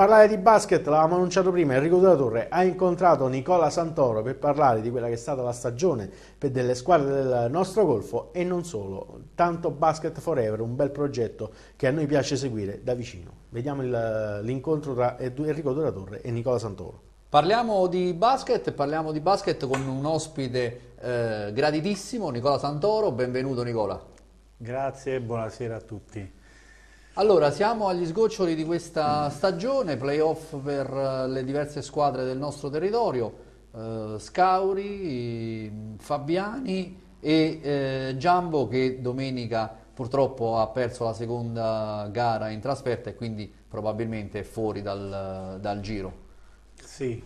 parlare di basket, l'avevamo annunciato prima, Enrico Della Torre ha incontrato Nicola Santoro per parlare di quella che è stata la stagione per delle squadre del nostro golfo e non solo. Tanto Basket Forever, un bel progetto che a noi piace seguire da vicino. Vediamo l'incontro tra Enrico Della Torre e Nicola Santoro. Parliamo di basket, parliamo di basket con un ospite eh, graditissimo, Nicola Santoro. Benvenuto Nicola. Grazie e buonasera a tutti. Allora, siamo agli sgoccioli di questa stagione, playoff per eh, le diverse squadre del nostro territorio, eh, Scauri, Fabiani e eh, Giambo che domenica purtroppo ha perso la seconda gara in trasferta e quindi probabilmente è fuori dal, dal giro. Sì,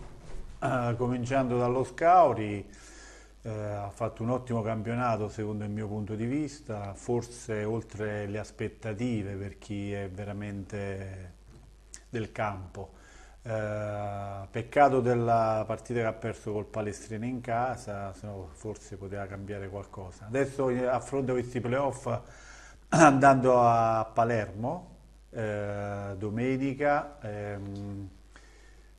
uh, cominciando dallo Scauri eh, ha fatto un ottimo campionato secondo il mio punto di vista, forse oltre le aspettative per chi è veramente del campo. Eh, peccato della partita che ha perso col Palestrina in casa, se no forse poteva cambiare qualcosa. Adesso eh, affronta questi playoff andando a Palermo eh, domenica. Ehm,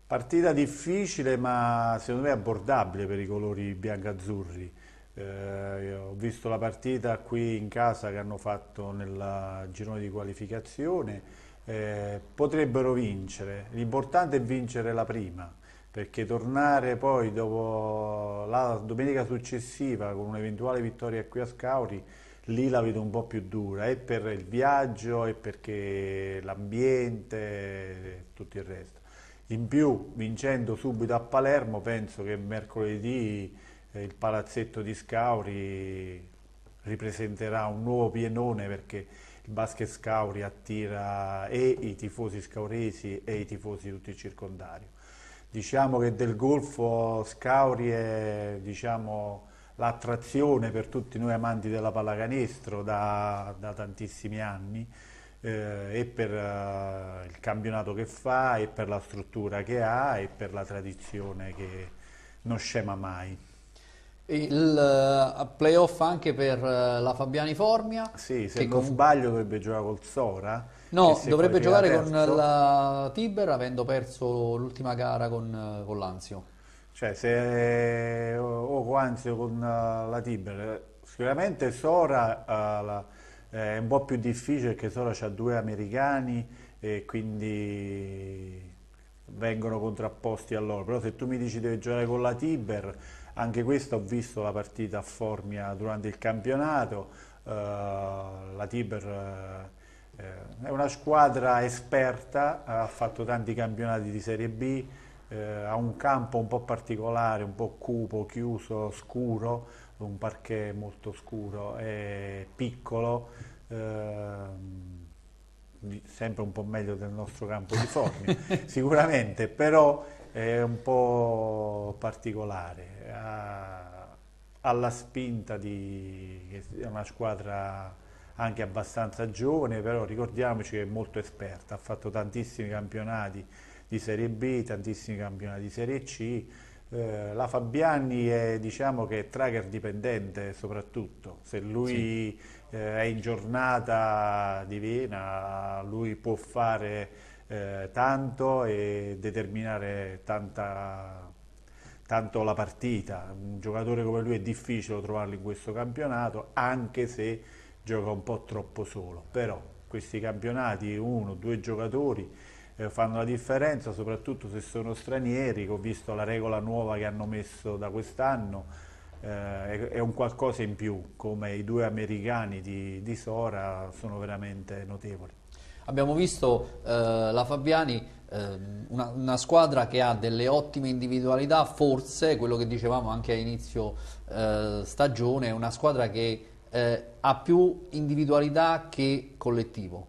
Partita difficile ma secondo me abbordabile per i colori biancazzurri. Eh, ho visto la partita qui in casa che hanno fatto nel girone di qualificazione, eh, potrebbero vincere, l'importante è vincere la prima perché tornare poi dopo la domenica successiva con un'eventuale vittoria qui a Scauri lì la vedo un po' più dura, è per il viaggio, è perché l'ambiente e tutto il resto. In più, vincendo subito a Palermo, penso che mercoledì eh, il palazzetto di Scauri ripresenterà un nuovo pienone perché il basket Scauri attira e i tifosi scauresi e i tifosi tutti il circondario. Diciamo che del Golfo Scauri è diciamo, l'attrazione per tutti noi amanti della pallacanestro da, da tantissimi anni eh, e per eh, il campionato che fa, e per la struttura che ha, e per la tradizione che non scema mai. Il uh, playoff anche per uh, la Fabiani Formia? Sì, se non con... sbaglio dovrebbe giocare col Sora. No, dovrebbe giocare terzo... con la Tiber avendo perso l'ultima gara con, eh, con Lanzio. Cioè se o, o Anzio con uh, la Tiber, sicuramente Sora la è un po' più difficile perché solo c'ha due americani e quindi vengono contrapposti a loro. Però se tu mi dici devi giocare con la Tiber, anche questa ho visto la partita a Formia durante il campionato, uh, la Tiber uh, è una squadra esperta, ha fatto tanti campionati di Serie B, uh, ha un campo un po' particolare, un po' cupo, chiuso, scuro, un parquet molto scuro e piccolo, eh, sempre un po' meglio del nostro campo di Formia, sicuramente, però è un po' particolare, ha, la spinta di una squadra anche abbastanza giovane, però ricordiamoci che è molto esperta, ha fatto tantissimi campionati di Serie B, tantissimi campionati di Serie C, eh, la Fabiani è, diciamo che è tracker dipendente soprattutto, se lui sì. eh, è in giornata di Vena lui può fare eh, tanto e determinare tanta, tanto la partita, un giocatore come lui è difficile trovarlo in questo campionato anche se gioca un po' troppo solo, però questi campionati uno, o due giocatori eh, fanno la differenza, soprattutto se sono stranieri, ho visto la regola nuova che hanno messo da quest'anno, eh, è un qualcosa in più, come i due americani di, di Sora sono veramente notevoli. Abbiamo visto eh, la Fabiani, eh, una, una, squadra che ha delle ottime individualità, forse quello che dicevamo anche a inizio eh, stagione, è una squadra che eh, ha più individualità che collettivo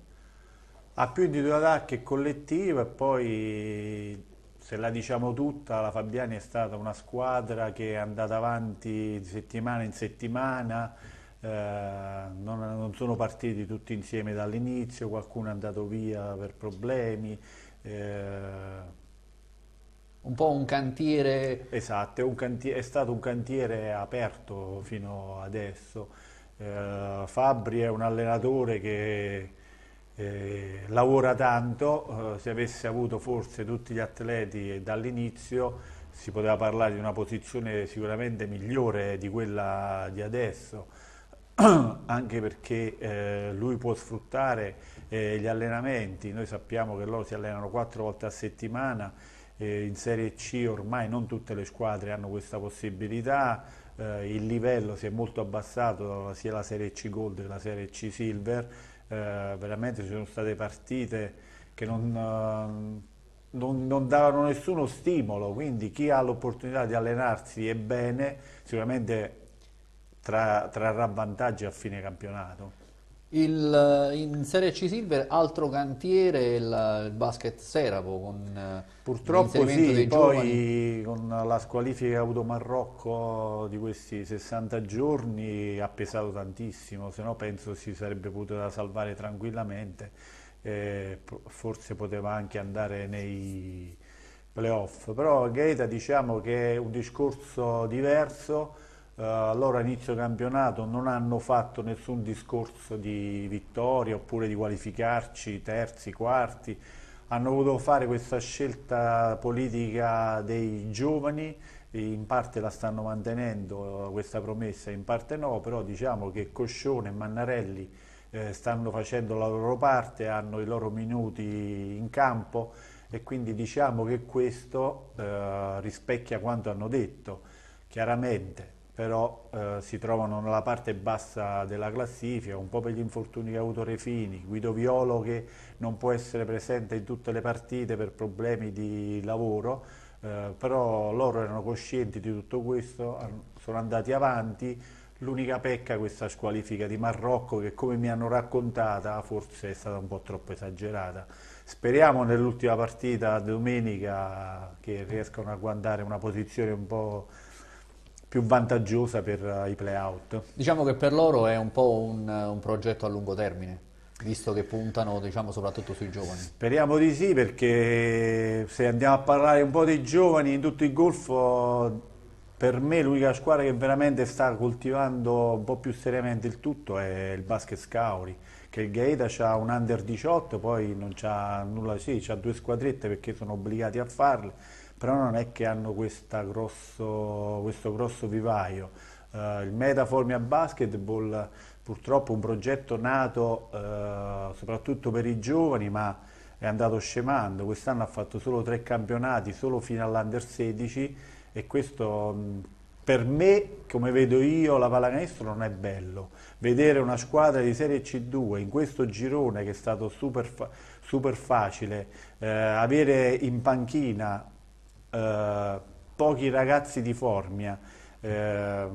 ha più individualità che collettivo e poi se la diciamo tutta la Fabiani è stata una squadra che è andata avanti di settimana in settimana eh, non, non, sono partiti tutti insieme dall'inizio qualcuno è andato via per problemi eh, un po' un cantiere esatto è, un cantiere, è stato un cantiere aperto fino adesso eh, Fabri è un allenatore che eh, lavora tanto, eh, se avesse avuto forse tutti gli atleti dall'inizio si poteva parlare di una posizione sicuramente migliore di quella di adesso, anche perché eh, lui può sfruttare eh, gli allenamenti, noi sappiamo che loro si allenano quattro volte a settimana, eh, in Serie C ormai non tutte le squadre hanno questa possibilità, eh, il livello si è molto abbassato sia la Serie C Gold che la Serie C Silver, eh, veramente ci sono state partite che non... Eh, non, non, davano nessuno stimolo, quindi chi ha l'opportunità di allenarsi e bene, sicuramente trarrà vantaggi a fine campionato. Il, in Serie C Silver altro cantiere il, il basket Serapo con eh, purtroppo sì, dei poi con la squalifica che ha avuto Marocco di questi 60 giorni ha pesato tantissimo, se no penso si sarebbe potuta salvare tranquillamente, eh, forse poteva anche andare nei playoff, però Gaeta diciamo che è un discorso diverso eh, loro a inizio campionato non hanno fatto nessun discorso di vittoria oppure di qualificarci terzi, quarti, hanno voluto fare questa scelta politica dei giovani, in parte la stanno mantenendo eh, questa promessa, in parte no, però diciamo che Coscione e Mannarelli eh, stanno facendo la loro parte, hanno i loro minuti in campo e quindi diciamo che questo eh, rispecchia quanto hanno detto, chiaramente però eh, si trovano nella parte bassa della classifica, un po' per gli infortuni che ha avuto Refini, Guido Violo che non può essere presente in tutte le partite per problemi di lavoro, eh, però loro erano coscienti di tutto questo, sono andati avanti, l'unica pecca è questa squalifica di Marrocco che come mi hanno raccontata forse è stata un po' troppo esagerata. Speriamo nell'ultima partita domenica che riescano a guardare una posizione un po' più vantaggiosa per eh, i playout. Diciamo che per loro è un po' un, eh, un progetto a lungo termine visto che puntano diciamo, soprattutto sui giovani. Speriamo di sì, perché se andiamo a parlare un po' dei giovani in tutto il Golfo, per me l'unica squadra che veramente sta coltivando un po' più seriamente il tutto è il Basket Scauri, che il Gaeta ha un under 18, poi non c'ha nulla, sì, ha due squadrette perché sono obbligati a farle però non è che hanno grosso, questo grosso vivaio. Uh, il Metaformia Basketball purtroppo è un progetto nato uh, soprattutto per i giovani, ma è andato scemando, quest'anno ha fatto solo tre campionati, solo fino all'Under 16 e questo mh, mm, per me, come vedo io, la pallacanestro non è bello. Vedere una squadra di Serie C2 in questo girone che è stato super, fa super facile, eh, avere in panchina eh, pochi ragazzi di Formia, eh,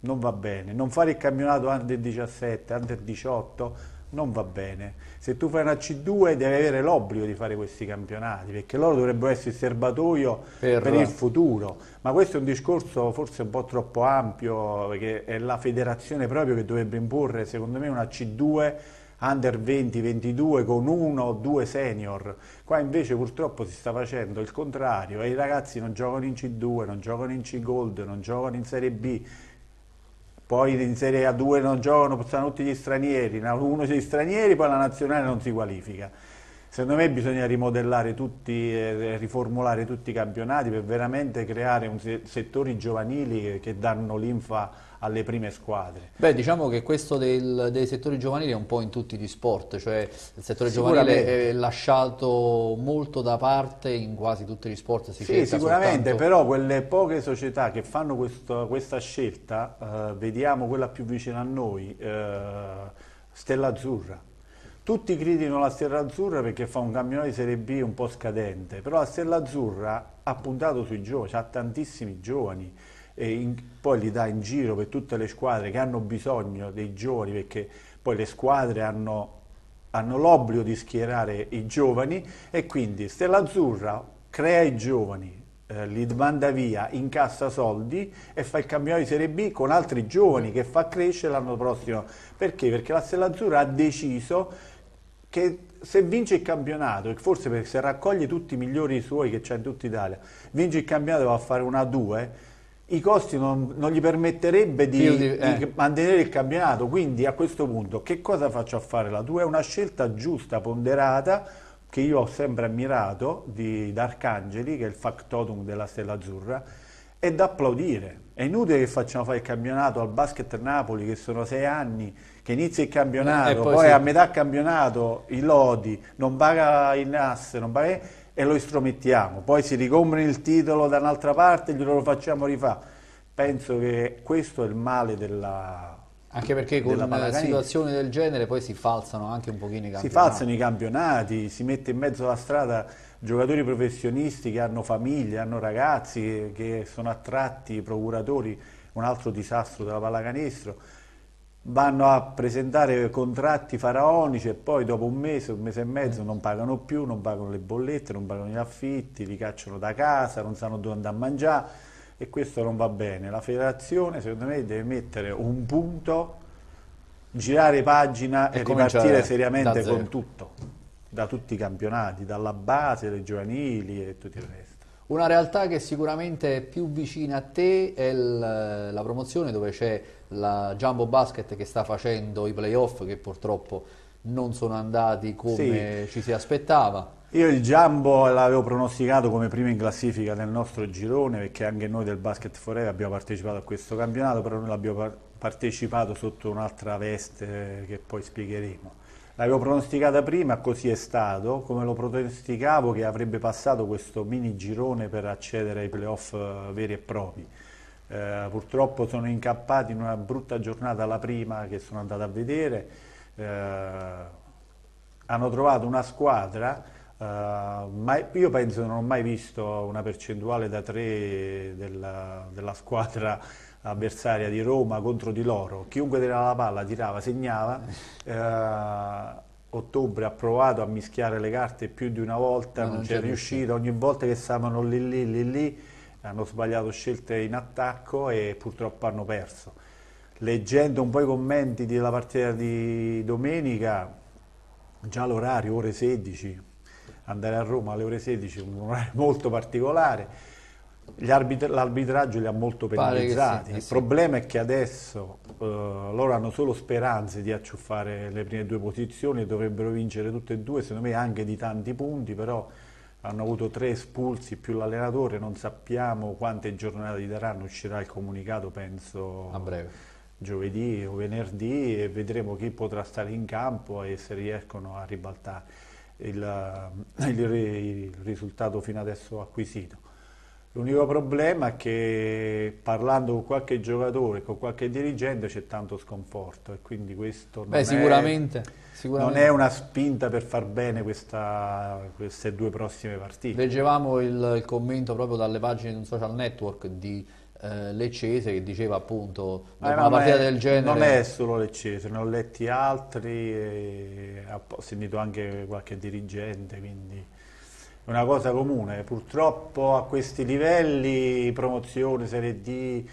non va bene. Non fare il campionato under 17, under 18, non va bene. Se tu fai una C2 devi avere l'obbligo di fare questi campionati, perché loro dovrebbero essere il serbatoio per... per... il futuro. Ma questo è un discorso forse un po' troppo ampio, perché è la federazione proprio che dovrebbe imporre, secondo me, una C2 under 20-22 con uno o due senior. Qua invece purtroppo si sta facendo il contrario e i ragazzi non giocano in C2, non giocano in C Gold, non giocano in Serie B. Poi in Serie A2 non giocano, stanno tutti gli stranieri, uno degli stranieri, poi la nazionale non si qualifica. Secondo me bisogna rimodellare tutti, eh, riformulare tutti i campionati per veramente creare se settori giovanili che danno linfa alle prime squadre. Beh, diciamo che questo del, dei settori giovanili è un po' in tutti gli sport, cioè il settore giovanile è lasciato molto da parte in quasi tutti gli sport. Si sì, sicuramente, soltanto... però quelle poche società che fanno questo, questa scelta, eh, vediamo quella più vicina a noi, eh, Stella Azzurra tutti criticano la Stella Azzurra perché fa un campionato di Serie B un po' scadente, però la Stella Azzurra ha puntato sui giovani, cioè ha tantissimi giovani, in, poi li dà in giro per tutte le squadre che hanno bisogno dei giovani, perché poi le squadre hanno, hanno l'obbligo di schierare i giovani e quindi Stella Azzurra crea i giovani, eh, li manda via, incassa soldi e fa il campionato di Serie B con altri giovani che fa crescere l'anno prossimo. Perché? Perché la Stella Azzurra ha deciso che se vince il campionato, e forse perché se raccoglie tutti i migliori suoi che c'è in tutta Italia, vince il campionato e va a fare una 2, i costi non, non gli permetterebbe di, di, eh. di, mantenere il campionato. Quindi a questo punto che cosa faccio a fare la 2? È una scelta giusta, ponderata, che io ho sempre ammirato, di D'Arcangeli, che è il factotum della Stella Azzurra, è da applaudire. È inutile che facciamo fare il campionato al basket Napoli, che sono sei anni, che inizia il campionato, eh, poi, poi sì. a metà campionato i lodi, non paga il NAS, non paga... e lo istromettiamo. Poi si ricomprano il titolo da un'altra parte e glielo facciamo rifare. Penso che questo è il male della... Anche perché con una situazione del genere poi si falsano anche un pochino i campionati. Si falsano i campionati, si mette in mezzo alla strada giocatori professionisti che hanno famiglie, hanno ragazzi che sono attratti, procuratori, un altro disastro della pallacanestro, vanno a presentare contratti faraonici e poi dopo un mese, un mese e mezzo non pagano più, non pagano le bollette, non pagano gli affitti, li cacciano da casa, non sanno dove andare a mangiare e questo non va bene. La federazione secondo me deve mettere un punto, girare pagina e, e ripartire seriamente con tutto da tutti i campionati, dalla base, le giovanili e tutto il resto. Una realtà che sicuramente è più vicina a te è la promozione dove c'è la Jumbo Basket che sta facendo i playoff che purtroppo non sono andati come sì. ci si aspettava. Io il Jumbo l'avevo pronosticato come prima in classifica nel nostro girone perché anche noi del Basket Forever abbiamo partecipato a questo campionato, però noi l'abbiamo partecipato sotto un'altra veste eh, che poi spiegheremo. L'avevo pronosticata prima, così è stato, come lo pronosticavo che avrebbe passato questo mini girone per accedere ai playoff eh, veri e propri. Eh, purtroppo sono incappati in una brutta giornata la prima che sono andato a vedere. Eh, hanno trovato una squadra, eh, mai, io penso non ho mai visto una percentuale da 3 della, della squadra avversaria di Roma contro di loro, chiunque tirava la palla tirava, segnava, eh, ottobre ha provato a mischiare le carte più di una volta, non, non c'è riuscito, ogni volta che stavano lì lì lì lì hanno sbagliato scelte in attacco e purtroppo hanno perso. Leggendo un po' i commenti della partita di domenica, già l'orario, ore 16, andare a Roma alle ore 16, un orario molto particolare, l'arbitraggio li ha molto penalizzati. Sì, eh sì. Il problema è che adesso eh, loro hanno solo speranze di acciuffare le prime due posizioni e dovrebbero vincere tutte e due, secondo me anche di tanti punti, però hanno avuto tre espulsi più l'allenatore, non sappiamo quante giornate gli daranno, uscirà il comunicato penso a breve. giovedì o venerdì e vedremo chi potrà stare in campo e se riescono a ribaltare il, il, il risultato fino adesso acquisito. L'unico problema è che parlando con qualche giocatore, con qualche dirigente c'è tanto sconforto e quindi questo non, Beh, è, sicuramente, non è, una spinta per far bene questa, queste due prossime partite. Leggevamo il, il, commento proprio dalle pagine di un social network di eh, Leccese che diceva appunto eh, una partita è, del genere. Non è solo Leccese, ne ho letti altri, ho sentito anche qualche dirigente quindi è una cosa comune. Purtroppo a questi livelli, promozione, Serie D,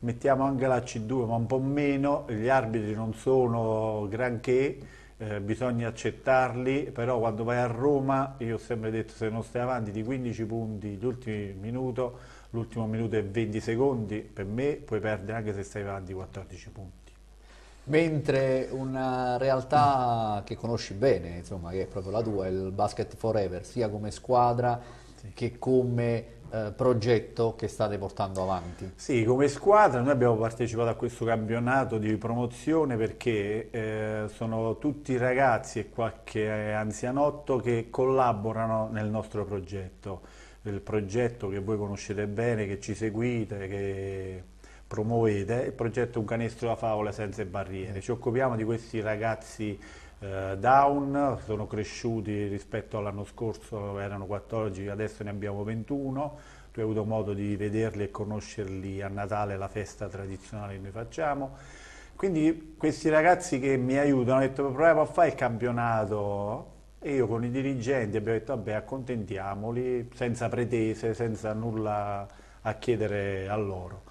mettiamo anche la C2, ma un po' meno, gli arbitri non sono granché, eh, bisogna accettarli, però quando vai a Roma, io ho sempre detto se non stai avanti di 15 punti l'ultimo minuto, l'ultimo minuto è 20 secondi, per me puoi perdere anche se stai avanti 14 punti. Mentre una realtà che conosci bene, insomma, che è proprio la tua, il Basket Forever, sia come squadra sì. che come eh, progetto che state portando avanti. Sì, come squadra noi abbiamo partecipato a questo campionato di promozione perché eh, sono tutti ragazzi e qualche anzianotto che collaborano nel nostro progetto, il progetto che voi conoscete bene, che ci seguite, che promuovete il progetto Un canestro da favola senza barriere. Ci occupiamo di questi ragazzi eh, down, sono cresciuti rispetto all'anno scorso, erano 14, adesso ne abbiamo 21. Tu hai avuto modo di vederli e conoscerli a Natale, la festa tradizionale che noi facciamo. Quindi questi ragazzi che mi aiutano hanno detto proviamo a fare il campionato e io con i dirigenti abbiamo detto vabbè accontentiamoli senza pretese, senza nulla a chiedere a loro.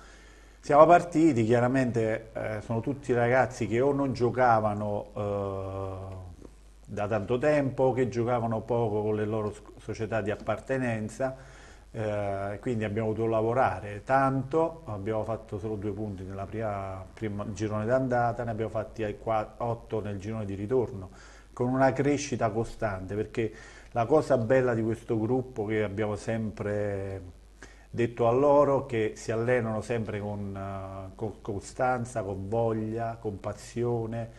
Siamo partiti, chiaramente eh, sono tutti ragazzi che o non giocavano eh, da tanto tempo, che giocavano poco con le loro società di appartenenza, eh, quindi abbiamo dovuto lavorare tanto, abbiamo fatto solo due punti nella prima, prima girone d'andata, ne abbiamo fatti 8 nel girone di ritorno, con una crescita costante, perché la cosa bella di questo gruppo che abbiamo sempre detto a loro che si allenano sempre con, eh, con costanza, con voglia, con passione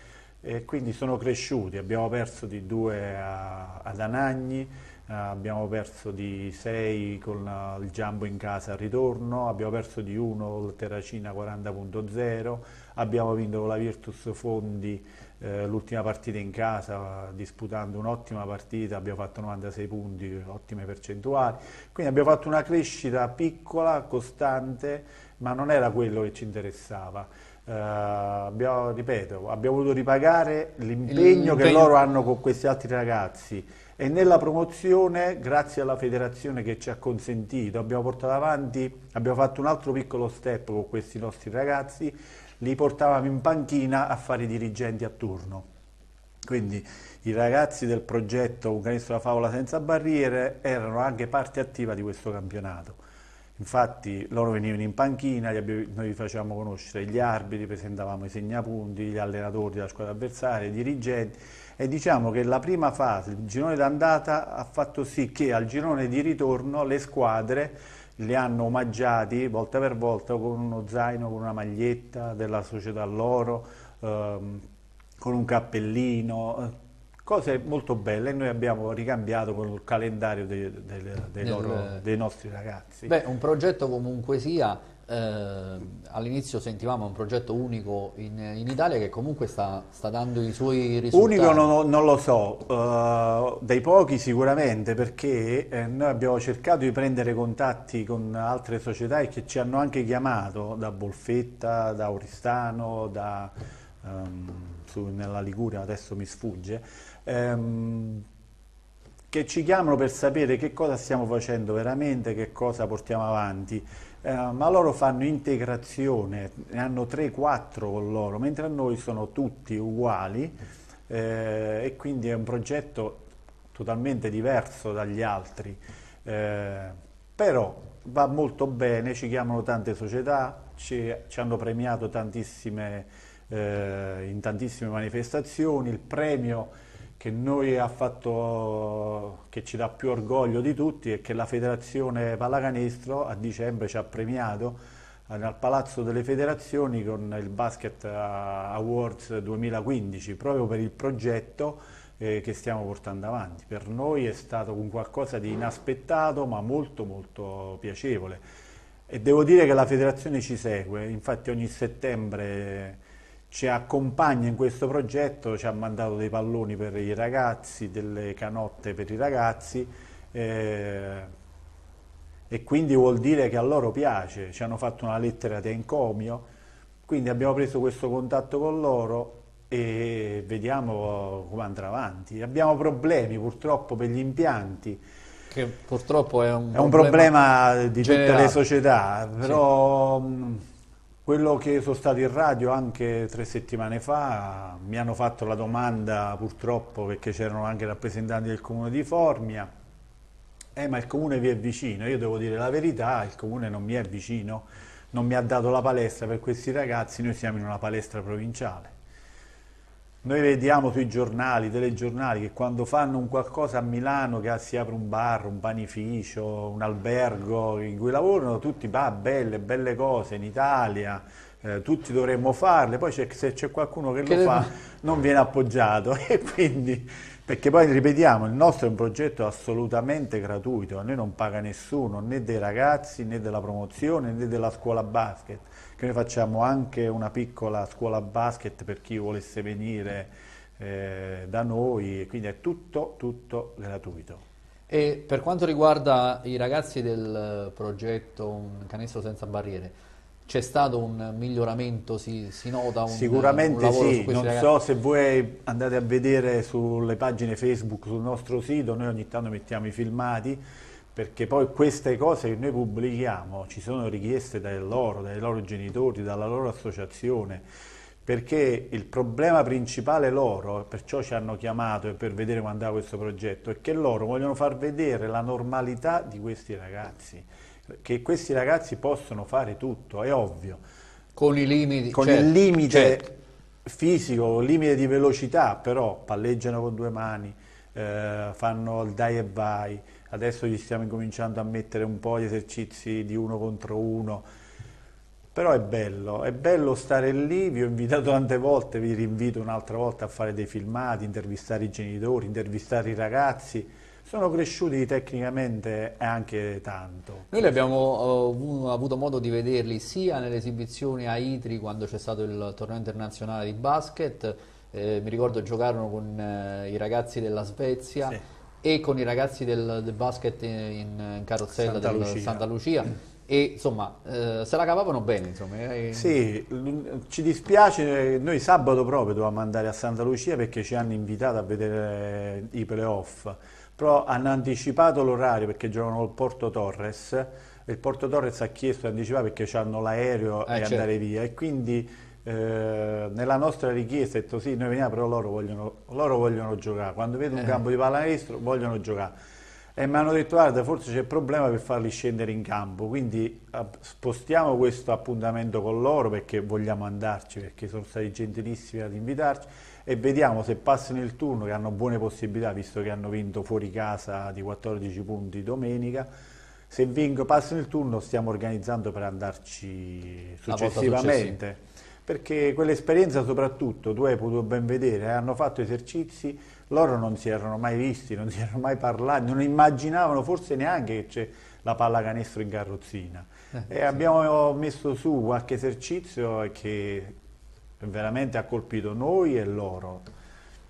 e quindi sono cresciuti, abbiamo perso di due a, ad Anagni, eh, abbiamo perso di sei con eh, il Giambo in casa al ritorno, abbiamo perso di uno con il Terracina 40.0, abbiamo vinto con la Virtus Fondi eh, l'ultima partita in casa disputando un'ottima partita, abbiamo fatto 96 punti, ottime percentuali, quindi abbiamo fatto una crescita piccola, costante, ma non era quello che ci interessava. Eh, abbiamo, ripeto, abbiamo voluto ripagare l'impegno che loro hanno con questi altri ragazzi e nella promozione, grazie alla federazione che ci ha consentito, abbiamo portato avanti, abbiamo fatto un altro piccolo step con questi nostri ragazzi li portavamo in panchina a fare i dirigenti a turno. Quindi i ragazzi del progetto Un canestro favola senza barriere erano anche parte attiva di questo campionato. Infatti loro venivano in panchina, noi li facevamo conoscere gli arbitri, presentavamo i segnapunti, gli allenatori della squadra avversaria, i dirigenti e diciamo che la prima fase, il girone d'andata, ha fatto sì che al girone di ritorno le squadre li hanno omaggiati volta per volta con uno zaino, con una maglietta della società loro, ehm, con un cappellino, eh, cose molto belle e noi abbiamo ricambiato con il calendario dei, dei, dei, loro, dei nostri ragazzi. Beh, un progetto comunque sia eh, all'inizio sentivamo un progetto unico in, in Italia che comunque sta, sta, dando i suoi risultati. Unico non, non lo so, uh, dei pochi sicuramente perché eh, noi abbiamo cercato di prendere contatti con altre società e che ci hanno anche chiamato da Bolfetta, da Oristano, da, um, su, nella Liguria adesso mi sfugge. Um, che ci chiamano per sapere che cosa stiamo facendo veramente, che cosa portiamo avanti. Eh, ma loro fanno integrazione, ne hanno 3-4 con loro, mentre a noi sono tutti uguali eh, e quindi è un progetto totalmente diverso dagli altri. Eh, però va molto bene, ci chiamano tante società, ci, ci hanno premiato tantissime, eh, in tantissime manifestazioni, il premio che noi ha fatto, che ci dà più orgoglio di tutti è che la federazione pallacanestro a dicembre ci ha premiato al Palazzo delle Federazioni con il Basket eh, Awards 2015 proprio per il progetto eh, che stiamo portando avanti. Per noi è stato un qualcosa di inaspettato ma molto molto piacevole e devo dire che la federazione ci segue, infatti ogni settembre ci accompagna in questo progetto, ci ha mandato dei palloni per i ragazzi, delle canotte per i ragazzi eh, e quindi vuol dire che a loro piace, ci hanno fatto una lettera di encomio, quindi abbiamo preso questo contatto con loro e vediamo come andrà avanti. Abbiamo problemi purtroppo per gli impianti, che purtroppo è un, è problema, un problema, di generale. tutte le società, però... Sì mm, quello che sono stato in radio anche tre settimane fa, mi hanno fatto la domanda purtroppo perché c'erano anche rappresentanti del comune di Formia, eh, ma il comune vi è vicino, io devo dire la verità, il comune non mi è vicino, non mi ha dato la palestra per questi ragazzi, noi siamo in una palestra provinciale. Noi vediamo sui giornali, telegiornali, che quando fanno un qualcosa a Milano, che si apre un bar, un panificio, un albergo in cui lavorano, tutti, bah, belle, belle cose in Italia, eh, tutti dovremmo farle, poi se c'è qualcuno che, che lo fa non viene appoggiato e quindi perché poi ripetiamo, il nostro è un progetto assolutamente gratuito, a noi non paga nessuno, né dei ragazzi, né della promozione, né della scuola basket, che noi facciamo anche una piccola scuola basket per chi volesse venire eh, da noi, quindi è tutto, tutto gratuito. E per quanto riguarda i ragazzi del progetto Un canestro senza barriere, c'è stato un miglioramento, si, si nota un, Sicuramente un sì, non ragazzi. so se voi andate a vedere sulle pagine Facebook sul nostro sito, noi ogni tanto mettiamo i filmati perché poi queste cose che noi pubblichiamo ci sono richieste da loro, dai loro genitori, dalla loro associazione, perché il problema principale loro, perciò ci hanno chiamato per vedere quando andava questo progetto, è che loro vogliono far vedere la normalità di questi ragazzi che questi ragazzi possono fare tutto, è ovvio. Con, limiti, con certo, il limite certo. fisico, il limite di velocità, però palleggiano con due mani, eh, fanno il dai e vai, adesso gli stiamo incominciando a mettere un po' gli esercizi di uno contro uno, però è bello, è bello stare lì, vi ho invitato tante volte, vi rinvito un'altra volta a fare dei filmati, intervistare i genitori, intervistare i ragazzi, sono cresciuti tecnicamente anche tanto. Noi abbiamo uh, avuto modo di vederli sia nell'esibizione a Itri quando c'è stato il torneo internazionale di basket, eh, mi ricordo giocarono con eh, i ragazzi della Svezia sì. e con i ragazzi del, del basket in, in carrozzella Santa del Lucia. Santa Lucia. E insomma, eh, se la cavavano bene. Insomma, e... Eh, sì, ci dispiace, noi sabato proprio dovevamo andare a Santa Lucia perché ci hanno invitato a vedere eh, i playoff però hanno anticipato l'orario perché giocano col Porto Torres il Porto Torres ha chiesto di anticipare perché hanno l'aereo eh, e certo. andare via e quindi eh, nella nostra richiesta è detto sì, noi veniamo però loro vogliono, loro vogliono giocare, quando vedono eh. un campo di pallacanestro vogliono giocare e mi hanno detto guarda forse c'è problema per farli scendere in campo quindi spostiamo questo appuntamento con loro perché vogliamo andarci perché sono stati gentilissimi ad invitarci e vediamo se passano il turno che hanno buone possibilità visto che hanno vinto fuori casa di 14 punti domenica se vinco, passano il turno stiamo organizzando per andarci successivamente perché quell'esperienza soprattutto tu hai potuto ben vedere eh, hanno fatto esercizi loro non si erano mai visti non si erano mai parlati non immaginavano forse neanche che c'è la pallacanestro in carrozzina eh, e sì. abbiamo messo su qualche esercizio che veramente ha colpito noi e loro,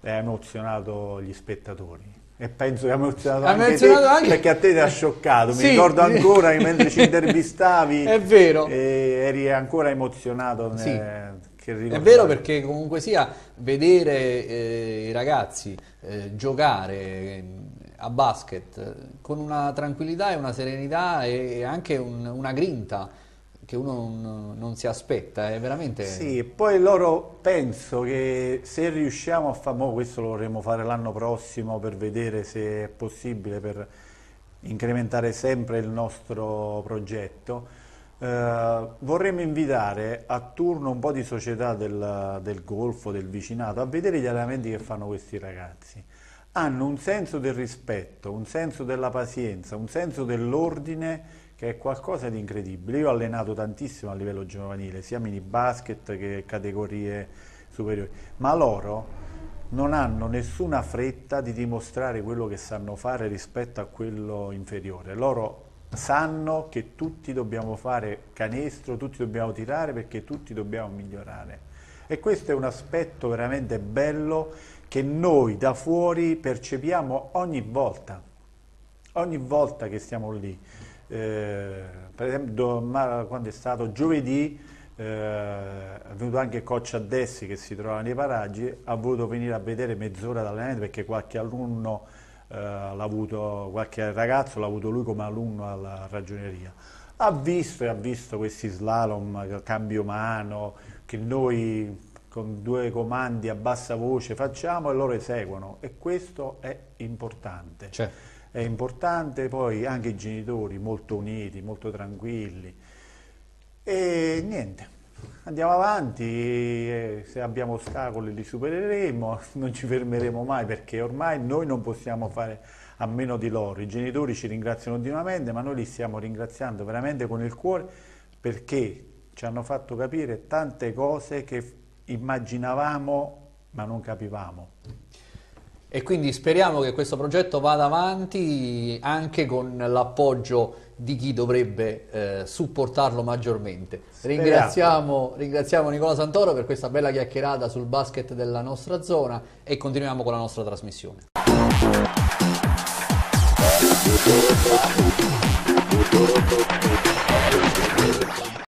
ha emozionato gli spettatori. E penso che ha emozionato, ha anche, te, anche perché a te ti ha scioccato. Sì. Mi ricordo ancora che mentre ci intervistavi eh, eri ancora emozionato. Sì. Ne... È vero perché comunque sia vedere eh, i ragazzi eh, giocare eh, a basket eh, con una tranquillità e una serenità e anche un, una grinta che uno non si aspetta, è veramente... Sì, poi loro penso che se riusciamo a fare, questo lo vorremmo fare l'anno prossimo per vedere se è possibile, per incrementare sempre il nostro progetto, eh, vorremmo invitare a turno un po' di società del, del Golfo, del vicinato, a vedere gli allenamenti che fanno questi ragazzi. Hanno un senso del rispetto, un senso della pazienza, un senso dell'ordine che è qualcosa di incredibile. Io ho allenato tantissimo a livello giovanile, sia mini basket che categorie superiori, ma loro non hanno nessuna fretta di dimostrare quello che sanno fare rispetto a quello inferiore. Loro sanno che tutti dobbiamo fare canestro, tutti dobbiamo tirare perché tutti dobbiamo migliorare. E questo è un aspetto veramente bello che noi da fuori percepiamo ogni volta, ogni volta che stiamo lì eh, per esempio dom- quando è stato giovedì eh, è venuto anche Coach Addessi che si trova nei paraggi, ha voluto venire a vedere mezz'ora d'allenamento perché qualche alunno eh, l'ha avuto, qualche ragazzo l'ha avuto lui come alunno alla ragioneria. Ha visto e ha visto questi slalom, cambio mano, che noi con due comandi a bassa voce facciamo e loro eseguono e questo è importante. Certo è importante, poi anche i genitori molto uniti, molto tranquilli. E niente, andiamo avanti, se abbiamo ostacoli li supereremo, non ci fermeremo mai perché ormai noi non possiamo fare a meno di loro. I genitori ci ringraziano continuamente, ma noi li stiamo ringraziando veramente con il cuore perché ci hanno fatto capire tante cose che immaginavamo ma non capivamo. E quindi speriamo che questo progetto vada avanti anche con l'appoggio di chi dovrebbe eh, supportarlo maggiormente. Ringraziamo, ringraziamo Nicola Santoro per questa bella chiacchierata sul basket della nostra zona e continuiamo con la nostra trasmissione.